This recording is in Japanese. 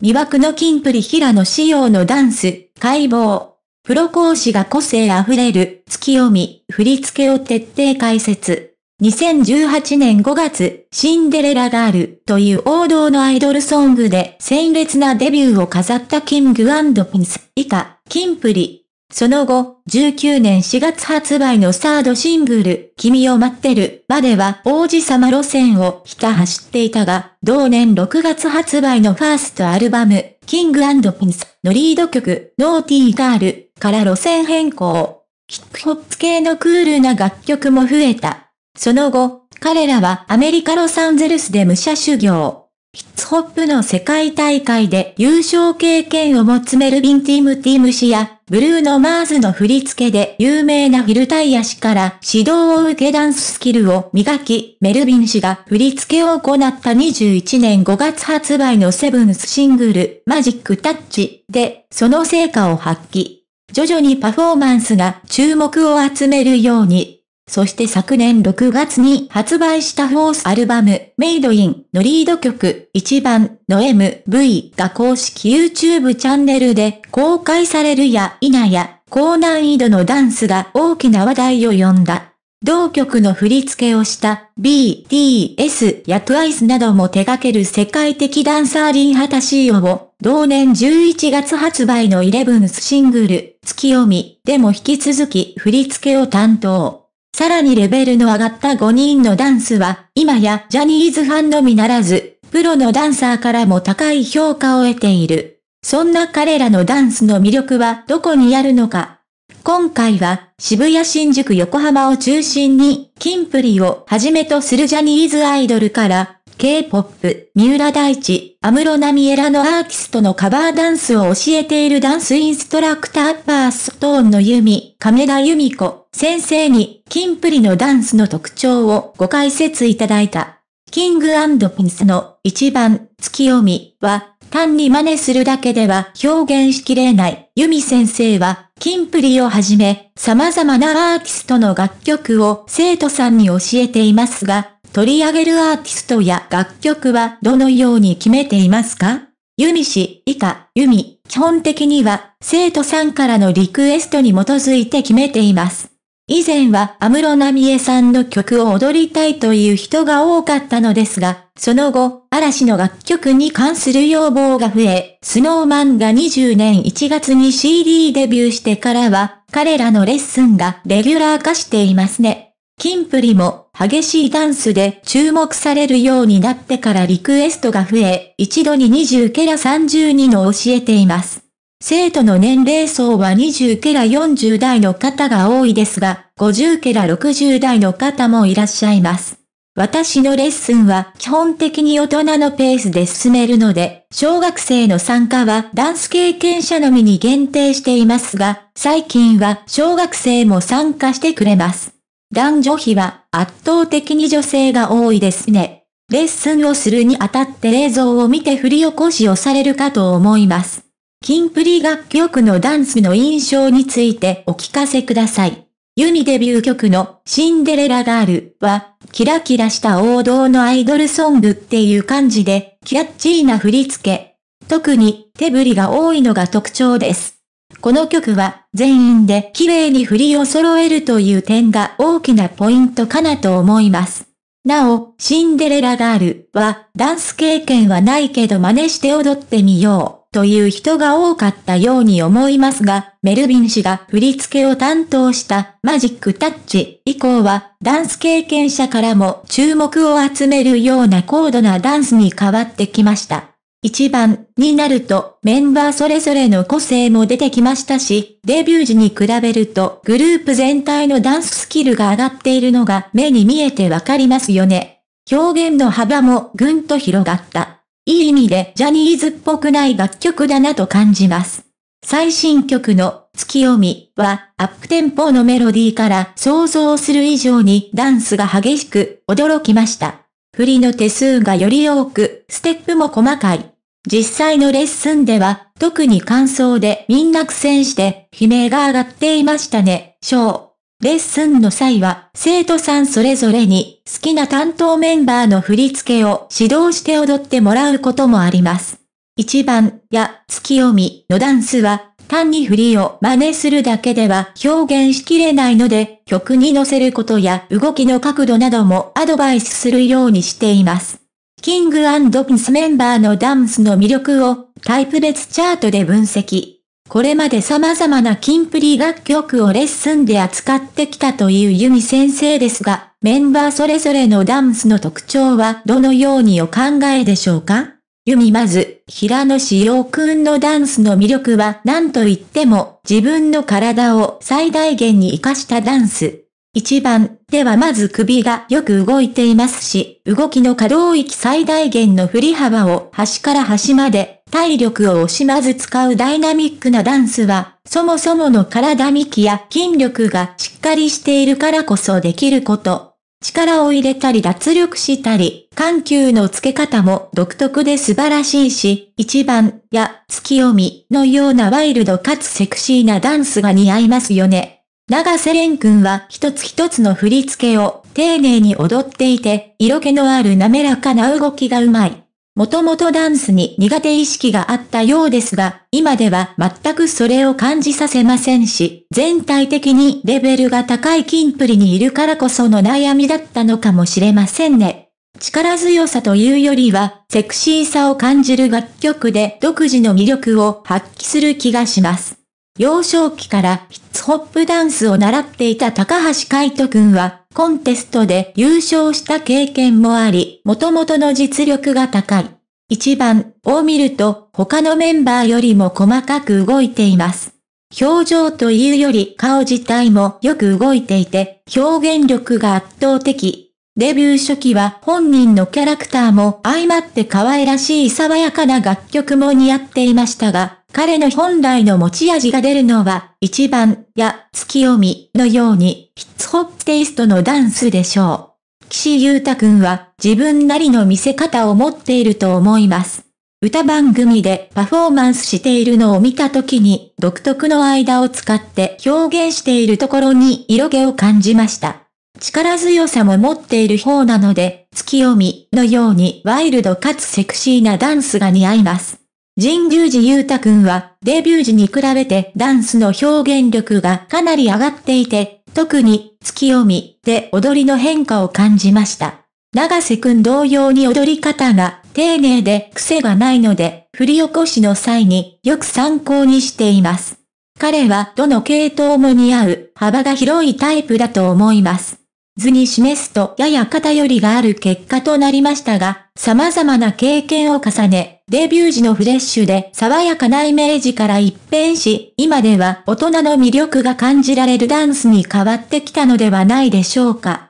魅惑の金プリ平野仕様のダンス、解剖。プロ講師が個性あふれる、月読み、振り付けを徹底解説。2018年5月、シンデレラガールという王道のアイドルソングで鮮烈なデビューを飾ったキングピンス。以下、キンプリ、その後、19年4月発売のサードシングル、君を待ってる、までは王子様路線をひた走っていたが、同年6月発売のファーストアルバム、キングピンスのリード曲、ノーティーガールから路線変更。ヒップホップ系のクールな楽曲も増えた。その後、彼らはアメリカロサンゼルスで武者修行。ヒッツホップの世界大会で優勝経験を持つメルビン・ティム・ティム氏やブルーノ・マーズの振り付けで有名なフィルタイヤ氏から指導を受けダンススキルを磨き、メルビン氏が振り付けを行った21年5月発売のセブンスシングル、マジック・タッチで、その成果を発揮。徐々にパフォーマンスが注目を集めるようにそして昨年6月に発売したフォースアルバム、メイドインのリード曲、1番の MV が公式 YouTube チャンネルで公開されるや否や、高難易度のダンスが大きな話題を呼んだ。同曲の振り付けをした BTS や TWICE なども手掛ける世界的ダンサーリンハタシーオを同年11月発売の11シングル、月読みでも引き続き振り付けを担当。さらにレベルの上がった5人のダンスは、今やジャニーズファンのみならず、プロのダンサーからも高い評価を得ている。そんな彼らのダンスの魅力はどこにあるのか。今回は、渋谷新宿横浜を中心に、キンプリをはじめとするジャニーズアイドルから、K-POP、三浦大ア安室奈美恵らのアーティストのカバーダンスを教えているダンスインストラクターパーストーンのユミ、亀田由美子、先生に、キンプリのダンスの特徴をご解説いただいた。キングピンスの一番月読みは、単に真似するだけでは表現しきれない。ユミ先生は、キンプリをはじめ、様々なアーティストの楽曲を生徒さんに教えていますが、取り上げるアーティストや楽曲はどのように決めていますかユミ氏以下、ユミ、基本的には生徒さんからのリクエストに基づいて決めています。以前は安室奈美恵さんの曲を踊りたいという人が多かったのですが、その後、嵐の楽曲に関する要望が増え、スノーマンが20年1月に CD デビューしてからは、彼らのレッスンがレギュラー化していますね。キンプリも激しいダンスで注目されるようになってからリクエストが増え、一度に20ケラ32の教えています。生徒の年齢層は20ケラ40代の方が多いですが、50ケラ60代の方もいらっしゃいます。私のレッスンは基本的に大人のペースで進めるので、小学生の参加はダンス経験者のみに限定していますが、最近は小学生も参加してくれます。男女比は圧倒的に女性が多いですね。レッスンをするにあたって映像を見て振り起こしをされるかと思います。キンプリ楽曲のダンスの印象についてお聞かせください。ユニデビュー曲のシンデレラガールは、キラキラした王道のアイドルソングっていう感じで、キャッチーな振り付け。特に手振りが多いのが特徴です。この曲は全員で綺麗に振りを揃えるという点が大きなポイントかなと思います。なお、シンデレラガールはダンス経験はないけど真似して踊ってみよう。という人が多かったように思いますが、メルビン氏が振り付けを担当したマジックタッチ以降は、ダンス経験者からも注目を集めるような高度なダンスに変わってきました。一番になるとメンバーそれぞれの個性も出てきましたし、デビュー時に比べるとグループ全体のダンススキルが上がっているのが目に見えてわかりますよね。表現の幅もぐんと広がった。いい意味でジャニーズっぽくない楽曲だなと感じます。最新曲の月読みはアップテンポのメロディーから想像する以上にダンスが激しく驚きました。振りの手数がより多く、ステップも細かい。実際のレッスンでは特に感想でみんな苦戦して悲鳴が上がっていましたね、ショー。レッスンの際は、生徒さんそれぞれに好きな担当メンバーの振り付けを指導して踊ってもらうこともあります。一番や月読みのダンスは、単に振りを真似するだけでは表現しきれないので、曲に乗せることや動きの角度などもアドバイスするようにしています。キングピンスメンバーのダンスの魅力をタイプ別チャートで分析。これまで様々なキンプリ楽曲をレッスンで扱ってきたというユミ先生ですが、メンバーそれぞれのダンスの特徴はどのようにお考えでしょうかユミまず、平野志陽くんのダンスの魅力は何と言っても自分の体を最大限に活かしたダンス。一番ではまず首がよく動いていますし、動きの可動域最大限の振り幅を端から端まで体力を惜しまず使うダイナミックなダンスは、そもそもの体幹や筋力がしっかりしているからこそできること。力を入れたり脱力したり、緩急の付け方も独特で素晴らしいし、一番や月読みのようなワイルドかつセクシーなダンスが似合いますよね。長瀬廉君は一つ一つの振り付けを丁寧に踊っていて、色気のある滑らかな動きがうまい。もともとダンスに苦手意識があったようですが、今では全くそれを感じさせませんし、全体的にレベルが高いキンプリにいるからこその悩みだったのかもしれませんね。力強さというよりは、セクシーさを感じる楽曲で独自の魅力を発揮する気がします。幼少期からヒッツホップダンスを習っていた高橋海人くんは、コンテストで優勝した経験もあり、元々の実力が高い。一番を見ると他のメンバーよりも細かく動いています。表情というより顔自体もよく動いていて、表現力が圧倒的。デビュー初期は本人のキャラクターも相まって可愛らしい爽やかな楽曲も似合っていましたが、彼の本来の持ち味が出るのは、一番や月読みのように、ヒッツホップテイストのダンスでしょう。岸優太くんは自分なりの見せ方を持っていると思います。歌番組でパフォーマンスしているのを見た時に独特の間を使って表現しているところに色気を感じました。力強さも持っている方なので、月読みのようにワイルドかつセクシーなダンスが似合います。神宮寺裕太くんはデビュー時に比べてダンスの表現力がかなり上がっていて、特に月読みで踊りの変化を感じました。長瀬くん同様に踊り方が丁寧で癖がないので、振り起こしの際によく参考にしています。彼はどの系統も似合う幅が広いタイプだと思います。図に示すとやや偏りがある結果となりましたが、様々な経験を重ね、デビュー時のフレッシュで爽やかなイメージから一変し、今では大人の魅力が感じられるダンスに変わってきたのではないでしょうか。